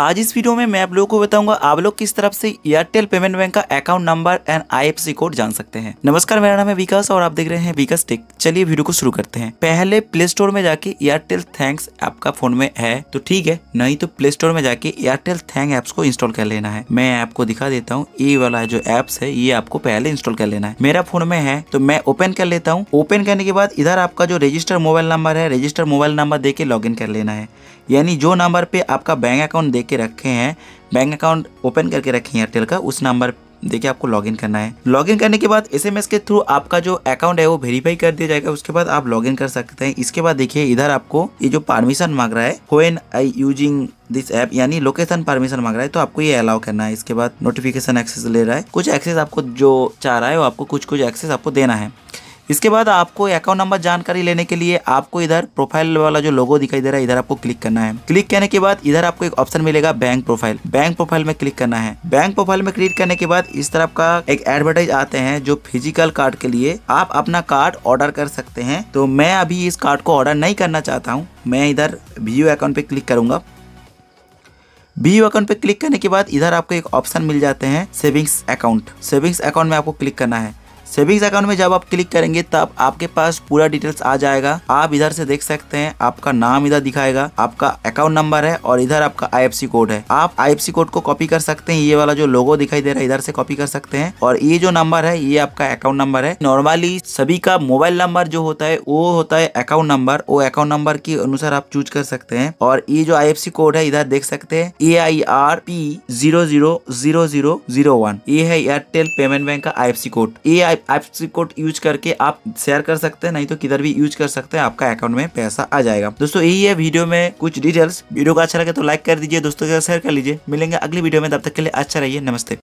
आज इस वीडियो में मैं आप लोगों को बताऊंगा आप लोग किस तरफ से एयरटेल पेमेंट बैंक का account number and IFC code जान सकते हैं नमस्कार मेरा नाम है विकास और आप देख रहे हैं विकास टेक चलिए वीडियो को शुरू करते हैं पहले प्ले स्टोर में जाके एयरटेल थैंक्स ऐप का फोन में है तो ठीक है नहीं तो प्ले स्टोर में जाके एयरटेल थैंक एप्स को इंस्टॉल कर लेना है मैं आपको दिखा देता हूँ ये वाला जो एप्स है ये आपको पहले इंस्टॉल कर लेना है मेरा फोन में है तो मैं ओपन कर लेता हूँ ओपन करने के बाद इधर आपका जो रजिस्टर मोबाइल नंबर है रजिस्टर मोबाइल नंबर दे के लॉग कर लेना है यानी जो नंबर पे आपका बैंक अकाउंट देख के रखे हैं बैंक अकाउंट ओपन करके रखे हैं एयरटेल का उस नंबर देखिए आपको लॉगिन करना है लॉगिन करने के बाद एसएमएस के थ्रू आपका जो अकाउंट है वो वेरीफाई कर दिया जाएगा उसके बाद आप लॉगिन कर सकते हैं इसके बाद देखिए इधर आपको ये जो परमिशन मांग रहा है होन आई यूजिंग दिस ऐप यानी लोकेशन परमिशन मांग रहा है तो आपको ये अलाउ करना है इसके बाद नोटिफिकेशन एक्सेस ले रहा है कुछ एक्सेस आपको जो चाह रहा है वो आपको कुछ कुछ एक्सेस आपको देना है इसके बाद आपको अकाउंट नंबर जानकारी लेने के लिए आपको इधर प्रोफाइल वाला जो लोगो दिखाई दे रहा है इधर आपको क्लिक करना है क्लिक करने के बाद इधर आपको एक ऑप्शन मिलेगा बैंक प्रोफाइल बैंक प्रोफाइल में क्लिक करना है बैंक प्रोफाइल में क्लिक करने के बाद इस तरफ का एक एडवर्टाइज आते हैं जो फिजिकल कार्ड के लिए आप अपना कार्ड ऑर्डर कर सकते हैं तो मैं अभी इस कार्ड को ऑर्डर नहीं करना चाहता हूँ मैं इधर वीओ अकाउंट पे क्लिक करूंगा व्यू अकाउंट पे क्लिक करने के बाद इधर आपको एक ऑप्शन मिल जाते हैं सेविंग्स अकाउंट सेविंग्स अकाउंट में आपको क्लिक करना है सेविंग्स अकाउंट में जब आप क्लिक करेंगे तब आपके पास पूरा डिटेल्स आ जाएगा आप इधर से देख सकते हैं आपका नाम इधर दिखाएगा आपका अकाउंट नंबर है और इधर आपका आई कोड है आप आई कोड को कॉपी कर सकते हैं ये वाला जो लोगो दिखाई दे रहा है इधर से कॉपी कर सकते हैं और ये जो नंबर है ये आपका अकाउंट नंबर है नॉर्मली सभी का मोबाइल नंबर जो होता है वो होता है अकाउंट नंबर वो अकाउंट नंबर के अनुसार आप चूज कर सकते हैं और ये जो आई कोड है इधर देख सकते हैं A I R P zero zero zero zero zero one ये है एयरटेल पेमेंट बैंक का I code A I apps code use करके आप शेयर कर सकते हैं नहीं तो किधर भी यूज कर सकते हैं आपका अकाउंट में पैसा आ जाएगा दोस्तों यही है वीडियो में कुछ डिटेल्स वीडियो को अच्छा लगे तो लाइक कर दीजिए दोस्तों के साथ शेयर कर लीजिए मिलेंगे अगली वीडियो में तब तक के लिए अच्छा रहिए नमस्ते